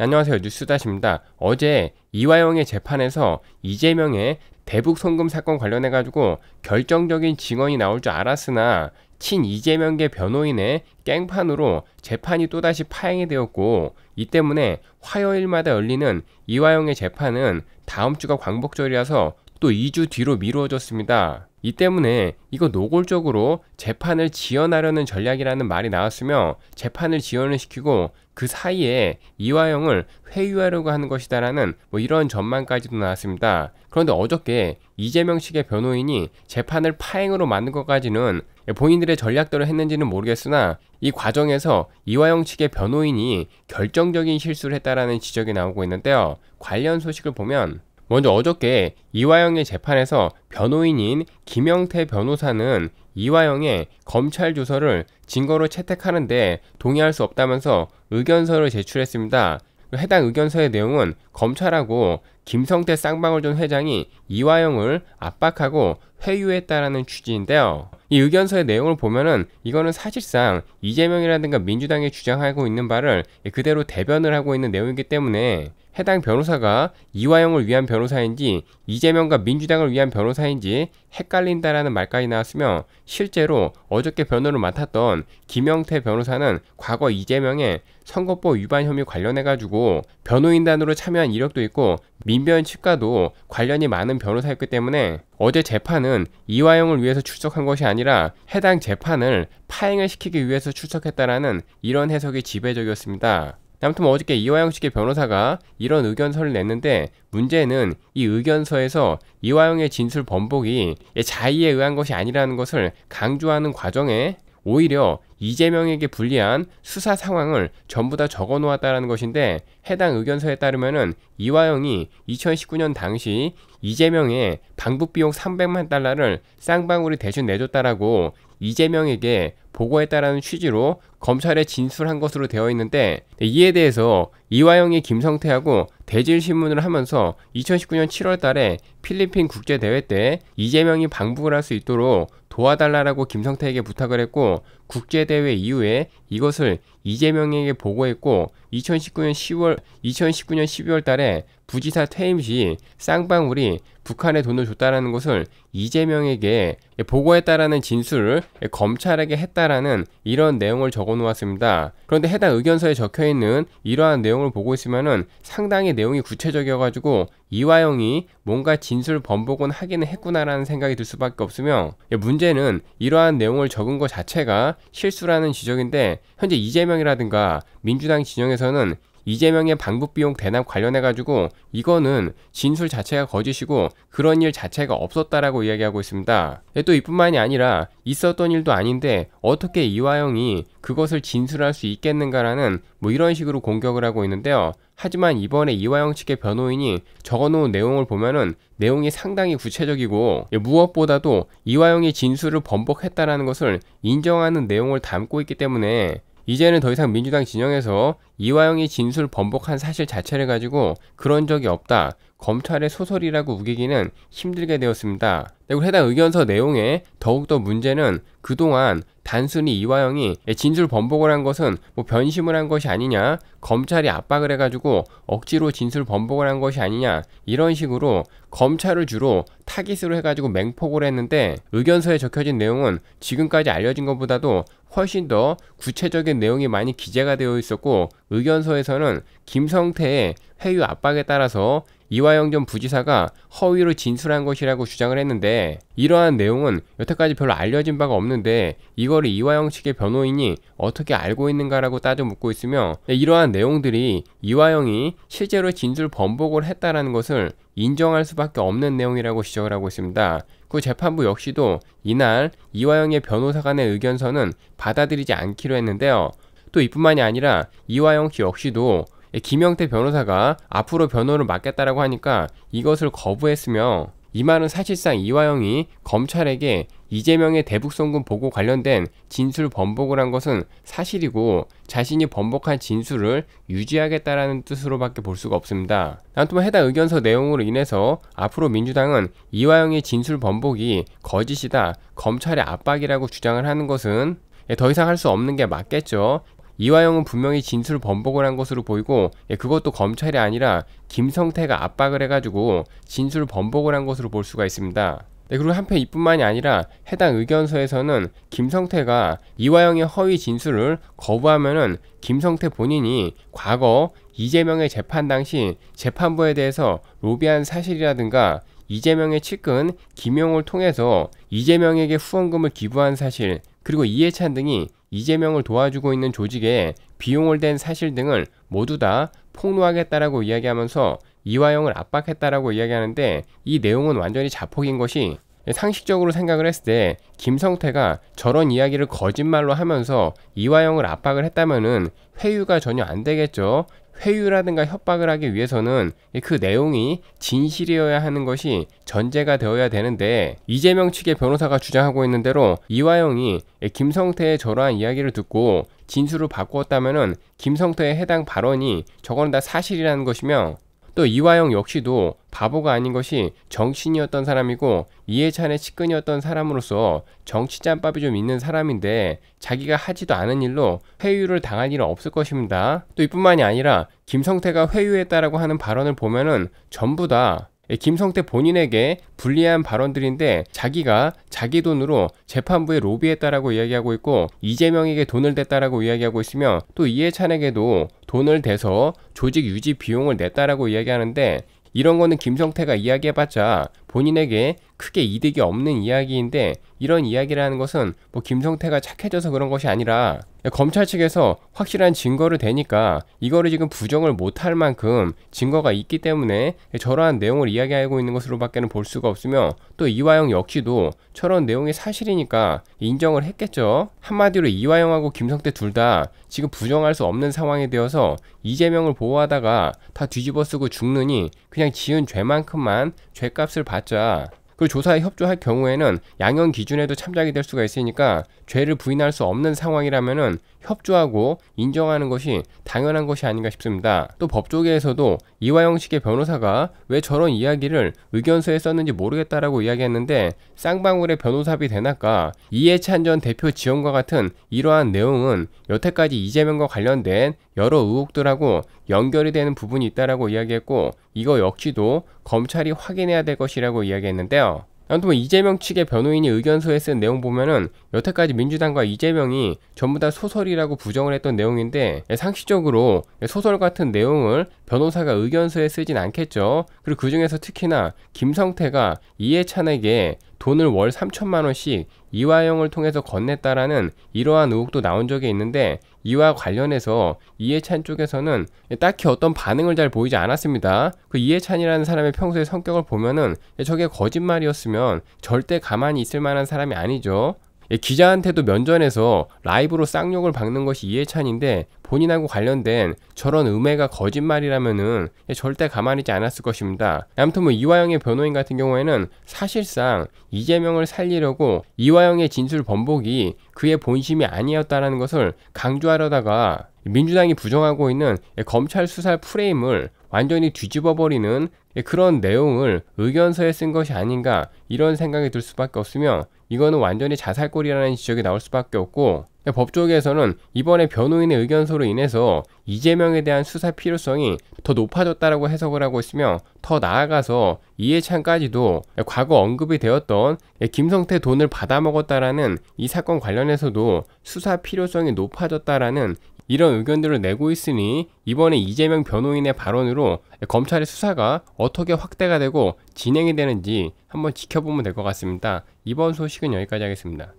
안녕하세요. 뉴스다십니다 어제 이화영의 재판에서 이재명의 대북 송금 사건 관련해 가지고 결정적인 증언이 나올 줄 알았으나 친 이재명계 변호인의 깽판으로 재판이 또다시 파행이 되었고 이 때문에 화요일마다 열리는 이화영의 재판은 다음 주가 광복절이라서 또 2주 뒤로 미루어졌습니다. 이 때문에 이거 노골적으로 재판을 지연하려는 전략이라는 말이 나왔으며 재판을 지연을 시키고 그 사이에 이화영을 회유하려고 하는 것이다라는 뭐 이런 전망까지도 나왔습니다. 그런데 어저께 이재명 측의 변호인이 재판을 파행으로 만든 것까지는 본인들의 전략대로 했는지는 모르겠으나 이 과정에서 이화영 측의 변호인이 결정적인 실수를 했다라는 지적이 나오고 있는데요. 관련 소식을 보면 먼저 어저께 이화영의 재판에서 변호인인 김영태 변호사는 이화영의 검찰 조서를 증거로 채택하는데 동의할 수 없다면서 의견서를 제출했습니다. 해당 의견서의 내용은 검찰하고 김성태 쌍방울전 회장이 이화영을 압박하고 회유했다라는 취지인데요. 이 의견서의 내용을 보면은 이거는 사실상 이재명이라든가 민주당이 주장하고 있는 바를 그대로 대변을 하고 있는 내용이기 때문에 해당 변호사가 이화영을 위한 변호사인지 이재명과 민주당을 위한 변호사인지 헷갈린다라는 말까지 나왔으며 실제로 어저께 변호를 맡았던 김영태 변호사는 과거 이재명의 선거법 위반 혐의 관련해 가지고 변호인단으로 참여한 이력도 있고 민변 측과도 관련이 많은 변호사였기 때문에 어제 재판은 이화영을 위해서 출석한 것이 아니라 해당 재판을 파행을 시키기 위해서 출석했다라는 이런 해석이 지배적이었습니다. 아무튼 뭐 어저께 이화영 측의 변호사가 이런 의견서를 냈는데 문제는 이 의견서에서 이화영의 진술 번복이 자의에 의한 것이 아니라는 것을 강조하는 과정에 오히려 이재명에게 불리한 수사 상황을 전부 다 적어 놓았다라는 것인데 해당 의견서에 따르면 이화영이 2019년 당시 이재명의 방북 비용 300만 달러를 쌍방울이 대신 내줬다라고 이재명에게 보고했다라는 취지로 검찰에 진술한 것으로 되어 있는데 이에 대해서 이화영이 김성태하고 대질신문을 하면서 2019년 7월 달에 필리핀 국제대회 때 이재명이 방북을 할 수 있도록 도와달라라고 김성태에게 부탁을 했고 국제대회 이후에 이것을 이재명에게 보고했고 2019년 10월 2019년 12월 달에 부지사 퇴임 시 쌍방울이 북한에 돈을 줬다라는 것을 이재명에게 보고했다라는 진술을 검찰에게 했다라는 이런 내용을 적어 놓았습니다. 그런데 해당 의견서에 적혀 있는 이러한 내용을 보고 있으면은 상당히 내용이 구체적이어 가지고 이화영이 뭔가 진술 번복은 하기는 했구나라는 생각이 들 수밖에 없으며 예, 문제는 이러한 내용을 적은 것 자체가 실수라는 지적인데 현재 이재명이라든가 민주당 진영에 입장에서는 이재명의 방북비용 대납 관련해가지고 이거는 진술 자체가 거짓이고 그런 일 자체가 없었다라고 이야기하고 있습니다. 예, 또 이뿐만이 아니라 있었던 일도 아닌데 어떻게 이화영이 그것을 진술할 수 있겠는가라는 뭐 이런 식으로 공격을 하고 있는데요. 하지만 이번에 이화영 측의 변호인이 적어놓은 내용을 보면은 내용이 상당히 구체적이고 예, 무엇보다도 이화영이 진술을 번복했다라는 것을 인정하는 내용을 담고 있기 때문에 이제는 더 이상 민주당 진영에서 이화영이 진술 번복한 사실 자체를 가지고 그런 적이 없다. 검찰의 소설이라고 우기기는 힘들게 되었습니다. 네, 그리고 해당 의견서 내용에 더욱더 문제는 그동안 단순히 이화영이 진술 번복을 한 것은 뭐 변심을 한 것이 아니냐, 검찰이 압박을 해가지고 억지로 진술 번복을 한 것이 아니냐, 이런 식으로 검찰을 주로 타깃으로 해가지고 맹폭을 했는데 의견서에 적혀진 내용은 지금까지 알려진 것보다도 훨씬 더 구체적인 내용이 많이 기재가 되어 있었고 의견서에서는 김성태의 회유 압박에 따라서 이화영 전 부지사가 허위로 진술한 것이라고 주장을 했는데 이러한 내용은 여태까지 별로 알려진 바가 없는데 이거를 이화영 측의 변호인이 어떻게 알고 있는가라고 따져 묻고 있으며 네, 이러한 내용들이 이화영이 실제로 진술 번복을 했다라는 것을 인정할 수밖에 없는 내용이라고 지적을 하고 있습니다. 그 재판부 역시도 이날 이화영의 변호사 간의 의견서는 받아들이지 않기로 했는데요. 또 이뿐만이 아니라 이화영 씨 역시도 김영태 변호사가 앞으로 변호를 맡겠다라고 하니까 이것을 거부했으며 이 말은 사실상 이화영이 검찰에게 이재명의 대북송금 보고 관련된 진술 번복을 한 것은 사실이고 자신이 번복한 진술을 유지하겠다라는 뜻으로밖에 볼 수가 없습니다. 난무튼 해당 의견서 내용으로 인해서 앞으로 민주당은 이화영의 진술 번복이 거짓이다, 검찰의 압박이라고 주장을 하는 것은 더 이상 할 수 없는 게 맞겠죠. 이화영은 분명히 진술 번복을 한 것으로 보이고 예, 그것도 검찰이 아니라 김성태가 압박을 해가지고 진술 번복을 한 것으로 볼 수가 있습니다. 네, 그리고 한편 이뿐만이 아니라 해당 의견서에서는 김성태가 이화영의 허위 진술을 거부하면은 김성태 본인이 과거 이재명의 재판 당시 재판부에 대해서 로비한 사실이라든가 이재명의 측근 김용을 통해서 이재명에게 후원금을 기부한 사실 그리고 이해찬 등이 이재명을 도와주고 있는 조직에 비용을 댄 사실 등을 모두 다 폭로하겠다라고 이야기하면서 이화영을 압박했다라고 이야기하는데 이 내용은 완전히 자폭인 것이 상식적으로 생각을 했을 때 김성태가 저런 이야기를 거짓말로 하면서 이화영을 압박을 했다면은 회유가 전혀 안 되겠죠. 회유라든가 협박을 하기 위해서는 그 내용이 진실이어야 하는 것이 전제가 되어야 되는데 이재명 측의 변호사가 주장하고 있는 대로 이화영이 김성태의 저러한 이야기를 듣고 진술을 바꾸었다면 김성태의 해당 발언이 저건 다 사실이라는 것이며 또 이화영 역시도 바보가 아닌 것이 정신이었던 사람이고 이해찬의 측근이었던 사람으로서 정치 짬밥이 좀 있는 사람인데 자기가 하지도 않은 일로 회유를 당할 일은 없을 것입니다. 또 이뿐만이 아니라 김성태가 회유했다라고 하는 발언을 보면은 전부 다 예, 김성태 본인에게 불리한 발언들인데 자기가 자기 돈으로 재판부에 로비했다라고 이야기하고 있고 이재명에게 돈을 댔다라고 이야기하고 있으며 또 이해찬에게도 돈을 대서 조직 유지 비용을 냈다라고 이야기하는데 이런 거는 김성태가 이야기해봤자 본인에게 크게 이득이 없는 이야기인데 이런 이야기를하는 것은 뭐 김성태가 착해져서 그런 것이 아니라 검찰 측에서 확실한 증거를 대니까 이거를 지금 부정을 못 할 만큼 증거가 있기 때문에 저러한 내용을 이야기하고 있는 것으로밖에는 볼 수가 없으며 또 이화영 역시도 저런 내용이 사실이니까 인정을 했겠죠. 한마디로 이화영하고 김성태 둘 다 지금 부정할 수 없는 상황이 되어서 이재명을 보호하다가 다 뒤집어쓰고 죽느니 그냥 지은 죄만큼만 죄값을 받 받자 그 조사에 협조할 경우에는 양형 기준에도 참작이 될 수가 있으니까 죄를 부인할 수 없는 상황이라면 협조하고 인정하는 것이 당연한 것이 아닌가 싶습니다. 또 법조계에서도 이화 영식의 변호사가 왜 저런 이야기를 의견서에 썼는지 모르겠다라고 이야기했는데 쌍방울의 변호사비 대납과 이해찬 전 대표 지원과 같은 이러한 내용은 여태까지 이재명과 관련된 여러 의혹들하고 연결이 되는 부분이 있다라고 이야기했고 이거 역시도 검찰이 확인해야 될 것이라고 이야기했는데요. 아무튼 뭐 이재명 측의 변호인이 의견서에 쓴 내용 보면은 여태까지 민주당과 이재명이 전부 다 소설이라고 부정을 했던 내용인데 상식적으로 소설 같은 내용을 변호사가 의견서에 쓰진 않겠죠. 그리고 그 중에서 특히나 김성태가 이해찬에게 돈을 월 3천만 원씩 이화영을 통해서 건넸다라는 이러한 의혹도 나온 적이 있는데 이와 관련해서 이해찬 쪽에서는 딱히 어떤 반응을 잘 보이지 않았습니다. 그 이해찬이라는 사람의 평소의 성격을 보면은 저게 거짓말이었으면 절대 가만히 있을 만한 사람이 아니죠. 예, 기자한테도 면전에서 라이브로 쌍욕을 박는 것이 이해찬인데 본인하고 관련된 저런 음해가 거짓말이라면은 예, 절대 가만히지 있 않았을 것입니다. 아무튼 뭐 이화영의 변호인 같은 경우에는 사실상 이재명을 살리려고 이화영의 진술 번복이 그의 본심이 아니었다라는 것을 강조하려다가 민주당이 부정하고 있는 예, 검찰 수사 프레임을 완전히 뒤집어버리는 예, 그런 내용을 의견서에 쓴 것이 아닌가 이런 생각이 들 수밖에 없으며 이거는 완전히 자살골이라는 지적이 나올 수밖에 없고 법조계에서는 이번에 변호인의 의견서로 인해서 이재명에 대한 수사 필요성이 더 높아졌다라고 해석을 하고 있으며 더 나아가서 이해찬까지도 과거 언급이 되었던 예, 김성태 돈을 받아먹었다라는 이 사건 관련해서도 수사 필요성이 높아졌다라는 이런 의견들을 내고 있으니 이번에 이재명 변호인의 발언으로 검찰의 수사가 어떻게 확대가 되고 진행이 되는지 한번 지켜보면 될 것 같습니다. 이번 소식은 여기까지 하겠습니다.